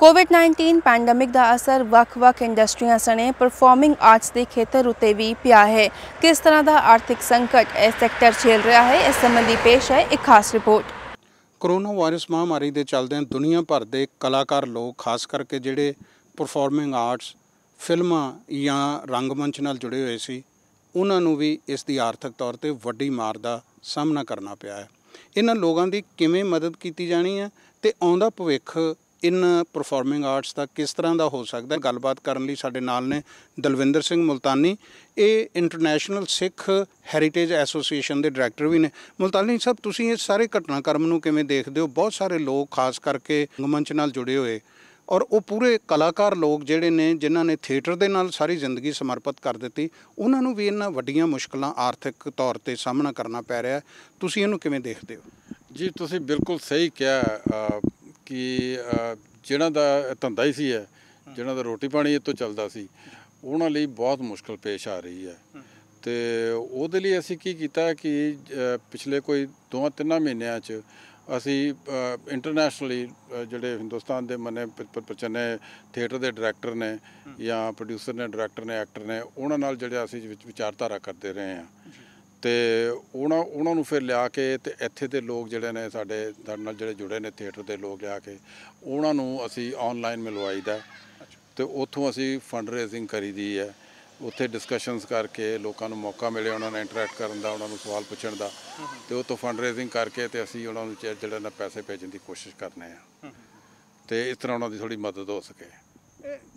ਕੋਵਿਡ-19 pandemic ਦਾ ਅਸਰ ਵੱਖ-ਵੱਖ ਇੰਡਸਟਰੀਆਂ ਸਣੇ ਪਰਫਾਰਮਿੰਗ ਆਰਟਸ ਦੇ ਖੇਤਰ ਉਤੇ ਵੀ ਪਿਆ ਹੈ ਕਿਸ ਤਰ੍ਹਾਂ ਦਾ ਆਰਥਿਕ ਸੰਕਟ ਇਸ ਸੈਕਟਰ ਝੇਲ ਰਿਹਾ ਹੈ ਇਸ ਸੰਬੰਧੀ ਪੇਸ਼ ਹੈ ਇੱਕ ਖਾਸ ਰਿਪੋਰਟ ਕੋਰੋਨਾ ਵਾਇਰਸ ਮਹਾਮਾਰੀ ਦੇ ਚੱਲਦਿਆਂ ਦੁਨੀਆ ਭਰ ਦੇ ਕਲਾਕਾਰ ਲੋਕ ਖਾਸ ਕਰਕੇ ਜਿਹੜੇ ਪਰਫਾਰਮਿੰਗ ਆਰਟਸ ਫਿਲਮਾਂ ਜਾਂ ਰੰਗਮੰਚ ਨਾਲ ਜੁੜੇ ਹੋਏ ਸੀ ਉਹਨਾਂ ਨੂੰ ਵੀ ਇਸ ਦੀ ਆਰਥਿਕ ਤੌਰ ਤੇ ਵੱਡੀ ਮਾਰ ਦਾ ਸਾਹਮਣਾ ਕਰਨਾ ਪਿਆ ਹੈ ਇਹਨਾਂ ਲੋਕਾਂ ਦੀ ਕਿਵੇਂ ਮਦਦ ਕੀਤੀ ਜਾਣੀ ਹੈ ਤੇ ਆਉਂਦਾ ਭਵਿੱਖ ਇਨ ਪਰਫਾਰਮਿੰਗ ਆਰਟਸ ਦਾ ਕਿਸ ਤਰ੍ਹਾਂ ਦਾ ਹੋ ਸਕਦਾ ਗੱਲਬਾਤ ਕਰਨ ਲਈ ਸਾਡੇ ਨਾਲ ਨੇ ਦਲਵਿੰਦਰ ਸਿੰਘ ਮੁਲਤਾਨੀ ਇਹ ਇੰਟਰਨੈਸ਼ਨਲ ਸਿੱਖ ਹੈਰੀਟੇਜ ਐਸੋਸੀਏਸ਼ਨ ਦੇ ਡਾਇਰੈਕਟਰ ਵੀ ਨੇ ਮੁਲਤਾਨੀ ਸਾਹਿਬ ਤੁਸੀਂ ਇਹ ਸਾਰੇ ਘਟਨਾਕ੍ਰਮ ਨੂੰ ਕਿਵੇਂ ਦੇਖਦੇ ਹੋ ਬਹੁਤ ਸਾਰੇ ਲੋਕ ਖਾਸ ਕਰਕੇ ਮੰਚ ਨਾਲ ਜੁੜੇ ਹੋਏ ਔਰ ਉਹ ਪੂਰੇ ਕਲਾਕਾਰ ਲੋਕ ਜਿਹੜੇ ਨੇ ਜਿਨ੍ਹਾਂ ਨੇ ਥੀਏਟਰ ਦੇ ਨਾਲ ਸਾਰੀ ਜ਼ਿੰਦਗੀ ਸਮਰਪਿਤ ਕਰ ਦਿੱਤੀ ਉਹਨਾਂ ਨੂੰ ਵੀ ਇਹਨਾਂ ਵੱਡੀਆਂ ਮੁਸ਼ਕਲਾਂ ਆਰਥਿਕ ਤੌਰ ਤੇ ਸਾਹਮਣਾ ਕਰਨਾ ਪੈ ਰਿਹਾ ਤੁਸੀਂ ਇਹਨੂੰ ਕਿਵੇਂ ਦੇਖਦੇ ਹੋ ਜੀ ਤੁਸੀਂ ਬਿਲਕੁਲ ਸਹੀ ਕਿਹਾ ਕਿ ਜਿਹਨਾਂ ਦਾ ਧੰਦਾ ਹੀ ਸੀ ਹੈ ਜਿਹਨਾਂ ਦਾ ਰੋਟੀ ਪਾਣੀ ਤੋਂ ਚੱਲਦਾ ਸੀ ਉਹਨਾਂ ਲਈ ਬਹੁਤ ਮੁਸ਼ਕਲ ਪੇਸ਼ ਆ ਰਹੀ ਹੈ ਤੇ ਉਹਦੇ ਲਈ ਅਸੀਂ ਕੀ ਕੀਤਾ ਕਿ ਪਿਛਲੇ ਕੋਈ ਦੋਹਾਂ ਤਿੰਨਾਂ ਮਹੀਨਿਆਂ 'ਚ ਅਸੀਂ ਇੰਟਰਨੈਸ਼ਨਲੀ ਜਿਹੜੇ ਹਿੰਦੁਸਤਾਨ ਦੇ ਮੰਨੇ ਪਰਚਨੇ ਥੀਏਟਰ ਦੇ ਡਾਇਰੈਕਟਰ ਨੇ ਜਾਂ ਪ੍ਰੋਡਿਊਸਰ ਨੇ ਡਾਇਰੈਕਟਰ ਨੇ ਐਕਟਰ ਨੇ ਉਹਨਾਂ ਨਾਲ ਜਿਹੜੇ ਅਸੀਂ ਵਿਚਾਰਧਾਰਾ ਕਰਦੇ ਰਹੇ ਹਾਂ ਤੇ ਉਹਨਾਂ ਉਹਨਾਂ ਨੂੰ ਫਿਰ ਲਿਆ ਕੇ ਤੇ ਇੱਥੇ ਦੇ ਲੋਕ ਜਿਹੜੇ ਨੇ ਸਾਡੇ ਸਾਡੇ ਨਾਲ ਜਿਹੜੇ ਜੁੜੇ ਨੇ ਥੀਏਟਰ ਦੇ ਲੋਕ ਲਿਆ ਕੇ ਉਹਨਾਂ ਨੂੰ ਅਸੀਂ ਆਨਲਾਈਨ ਮਿਲਵਾਈਦਾ ਤੇ ਉੱਥੋਂ ਅਸੀਂ ਫੰਡ ਰੇਜ਼ਿੰਗ ਕਰੀਦੀ ਹੈ ਉੱਥੇ ਡਿਸਕਸ਼ਨਸ ਕਰਕੇ ਲੋਕਾਂ ਨੂੰ ਮੌਕਾ ਮਿਲੇ ਉਹਨਾਂ ਨਾਲ ਇੰਟਰੈਕਟ ਕਰਨ ਦਾ ਉਹਨਾਂ ਨੂੰ ਸਵਾਲ ਪੁੱਛਣ ਦਾ ਤੇ ਉਹ ਤੋਂ ਫੰਡ ਰੇਜ਼ਿੰਗ ਕਰਕੇ ਤੇ ਅਸੀਂ ਉਹਨਾਂ ਨੂੰ ਜਿਹੜਾ ਨਾ ਪੈਸੇ ਭੇਜਣ ਦੀ ਕੋਸ਼ਿਸ਼ ਕਰਨੇ ਆ ਤੇ ਇਸ ਤਰ੍ਹਾਂ ਉਹਨਾਂ ਦੀ ਥੋੜੀ ਮਦਦ ਹੋ ਸਕੇ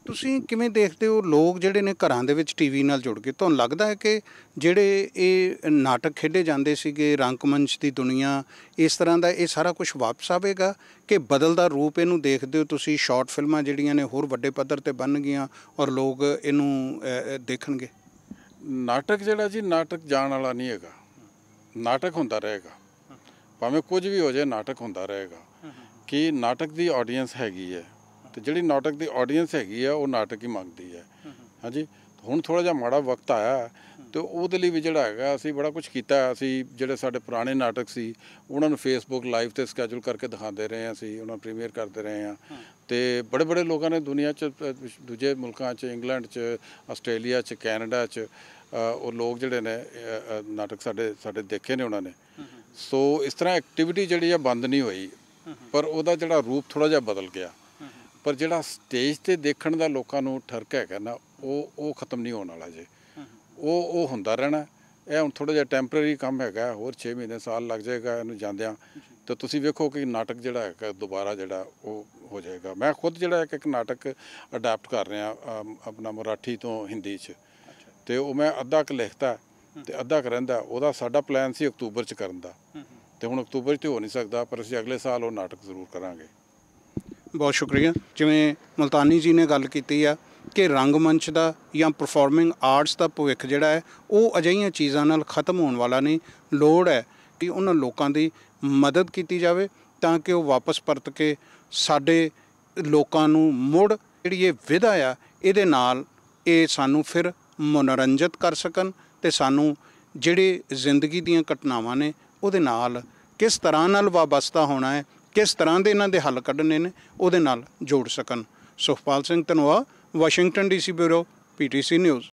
ਤੁਸੀਂ ਕਿਵੇਂ ਦੇਖਦੇ ਹੋ ਲੋਕ ਜਿਹੜੇ ਨੇ ਘਰਾਂ ਦੇ ਵਿੱਚ ਟੀਵੀ ਨਾਲ ਜੁੜ ਕੇ ਤੁਹਾਨੂੰ ਲੱਗਦਾ ਹੈ ਕਿ ਜਿਹੜੇ ਇਹ ਨਾਟਕ ਖੇਡੇ ਜਾਂਦੇ ਸੀਗੇ ਰੰਗਮੰਚ ਦੀ ਦੁਨੀਆ ਇਸ ਤਰ੍ਹਾਂ ਦਾ ਇਹ ਸਾਰਾ ਕੁਝ ਵਾਪਸ ਆਵੇਗਾ ਕਿ ਬਦਲਦਾ ਰੂਪ ਇਹਨੂੰ ਦੇਖਦੇ ਹੋ ਤੁਸੀਂ ਸ਼ਾਰਟ ਫਿਲਮਾਂ ਜਿਹੜੀਆਂ ਨੇ ਹੋਰ ਵੱਡੇ ਪੱਧਰ ਤੇ ਬਣ ਗਈਆਂ ਔਰ ਲੋਕ ਇਹਨੂੰ ਦੇਖਣਗੇ ਨਾਟਕ ਜਿਹੜਾ ਜੀ ਨਾਟਕ ਜਾਣ ਵਾਲਾ ਨਹੀਂ ਹੈਗਾ ਨਾਟਕ ਹੁੰਦਾ ਰਹੇਗਾ ਭਾਵੇਂ ਕੁਝ ਵੀ ਹੋ ਜਾਏ ਨਾਟਕ ਹੁੰਦਾ ਰਹੇਗਾ ਕਿ ਨਾਟਕ ਦੀ ਆਡੀਅנס ਹੈਗੀ ਹੈ ਤੇ ਜਿਹੜੀ ਨਾਟਕ ਦੀ ਆਡੀਅנס ਹੈਗੀ ਆ ਉਹ ਨਾਟਕ ਹੀ ਮੰਗਦੀ ਹੈ ਹਾਂਜੀ ਹੁਣ ਥੋੜਾ ਜਿਹਾ ਮਾੜਾ ਵਕਤ ਆਇਆ ਤੇ ਉਹਦੇ ਲਈ ਵੀ ਜਿਹੜਾ ਹੈਗਾ ਅਸੀਂ ਬੜਾ ਕੁਝ ਕੀਤਾ ਅਸੀਂ ਜਿਹੜੇ ਸਾਡੇ ਪੁਰਾਣੇ ਨਾਟਕ ਸੀ ਉਹਨਾਂ ਨੂੰ ਫੇਸਬੁੱਕ ਲਾਈਵ ਤੇ ਸਕੇਜੂਲ ਕਰਕੇ ਦਿਖਾਉਂਦੇ ਰਹੇ ਹਾਂ ਅਸੀਂ ਉਹਨਾਂ ਪ੍ਰੀਮੀਅਰ ਕਰਦੇ ਰਹੇ ਹਾਂ ਤੇ ਬੜੇ ਬੜੇ ਲੋਕਾਂ ਨੇ ਦੁਨੀਆ 'ਚ ਦੂਜੇ ਮੁਲਕਾਂ 'ਚ ਇੰਗਲੈਂਡ 'ਚ ਆਸਟ੍ਰੇਲੀਆ 'ਚ ਕੈਨੇਡਾ 'ਚ ਉਹ ਲੋਕ ਜਿਹੜੇ ਨੇ ਨਾਟਕ ਸਾਡੇ ਸਾਡੇ ਦੇਖੇ ਨੇ ਉਹਨਾਂ ਨੇ ਸੋ ਇਸ ਤਰ੍ਹਾਂ ਐਕਟੀਵਿਟੀ ਜਿਹੜੀ ਆ ਬੰਦ ਨਹੀਂ ਹੋਈ ਪਰ ਉਹਦਾ ਜਿਹੜਾ ਰੂਪ ਥੋੜਾ ਜਿਹਾ ਬਦਲ ਗਿਆ ਪਰ ਜਿਹੜਾ ਸਟੇਜ ਤੇ ਦੇਖਣ ਦਾ ਲੋਕਾਂ ਨੂੰ ਠਰਕ ਹੈਗਾ ਨਾ ਉਹ ਉਹ ਖਤਮ ਨਹੀਂ ਹੋਣ ਵਾਲਾ ਜੇ ਉਹ ਉਹ ਹੁੰਦਾ ਰਹਿਣਾ ਇਹ ਹੁਣ ਥੋੜਾ ਜਿਹਾ ਟੈਂਪਰੇਰੀ ਕੰਮ ਹੈਗਾ ਹੋਰ 6 ਮਹੀਨੇ ਸਾਲ ਲੱਗ ਜਾਏਗਾ ਇਹਨੂੰ ਜਾਂਦਿਆਂ ਤਾਂ ਤੁਸੀਂ ਵੇਖੋ ਕਿ ਨਾਟਕ ਜਿਹੜਾ ਹੈ ਦੁਬਾਰਾ ਜਿਹੜਾ ਉਹ ਹੋ ਜਾਏਗਾ ਮੈਂ ਖੁਦ ਜਿਹੜਾ ਇੱਕ ਇੱਕ ਨਾਟਕ ਅਡਾਪਟ ਕਰ ਰਿਹਾ ਆਪਣਾ ਮਰਾਠੀ ਤੋਂ ਹਿੰਦੀ 'ਚ ਤੇ ਉਹ ਮੈਂ ਅੱਧਾ ਕ ਲਿਖਤਾ ਤੇ ਅੱਧਾ ਕ ਰਹਿੰਦਾ ਉਹਦਾ ਸਾਡਾ ਪਲਾਨ ਸੀ ਅਕਤੂਬਰ 'ਚ ਕਰਨ ਦਾ ਤੇ ਹੁਣ ਅਕਤੂਬਰ 'ਚ ਹੋ ਨਹੀਂ ਸਕਦਾ ਪਰ ਅਸੀਂ ਅਗਲੇ ਸਾਲ ਉਹ ਨਾਟਕ ਜ਼ਰੂਰ ਕਰਾਂਗੇ ਬਹੁਤ ਸ਼ੁਕਰੀਆ ਜਿਵੇਂ ਮਲਤਾਨੀ ਜੀ ਨੇ ਗੱਲ ਕੀਤੀ ਆ ਕਿ ਰੰਗਮੰਚ ਦਾ ਜਾਂ ਪਰਫਾਰਮਿੰਗ ਆਰਟਸ ਦਾ ਭਵਿੱਖ ਜਿਹੜਾ ਹੈ ਉਹ ਅਜਿਹੀਆਂ ਚੀਜ਼ਾਂ ਨਾਲ ਖਤਮ ਹੋਣ ਵਾਲਾ ਨਹੀਂ ਲੋੜ ਹੈ ਕਿ ਉਹਨਾਂ ਲੋਕਾਂ ਦੀ ਮਦਦ ਕੀਤੀ ਜਾਵੇ ਤਾਂ ਕਿ ਉਹ ਵਾਪਸ ਪਰਤ ਕੇ ਸਾਡੇ ਲੋਕਾਂ ਨੂੰ ਮੁੜ ਜਿਹੜੀ ਇਹ ਵਿਧਾ ਆ ਇਹਦੇ ਨਾਲ ਇਹ ਸਾਨੂੰ ਫਿਰ ਮਨੋਰੰਜਿਤ ਕਰ ਸਕਣ ਤੇ ਸਾਨੂੰ ਜਿਹੜੇ ਜ਼ਿੰਦਗੀ ਦੀਆਂ ਘਟਨਾਵਾਂ ਨੇ ਉਹਦੇ ਨਾਲ ਕਿਸ ਤਰ੍ਹਾਂ ਨਾਲ ਵਾਬਸਤਾ ਹੋਣਾ ਹੈ ਕਿਸ ਤਰ੍ਹਾਂ ਦੇ ਇਹਨਾਂ ਦੇ ਹੱਲ ਕੱਢਣੇ ਨੇ ਉਹਦੇ ਨਾਲ ਜੋੜ ਸਕਣ Sukhpal Singh Dhanwa Washington DC bureau PTC news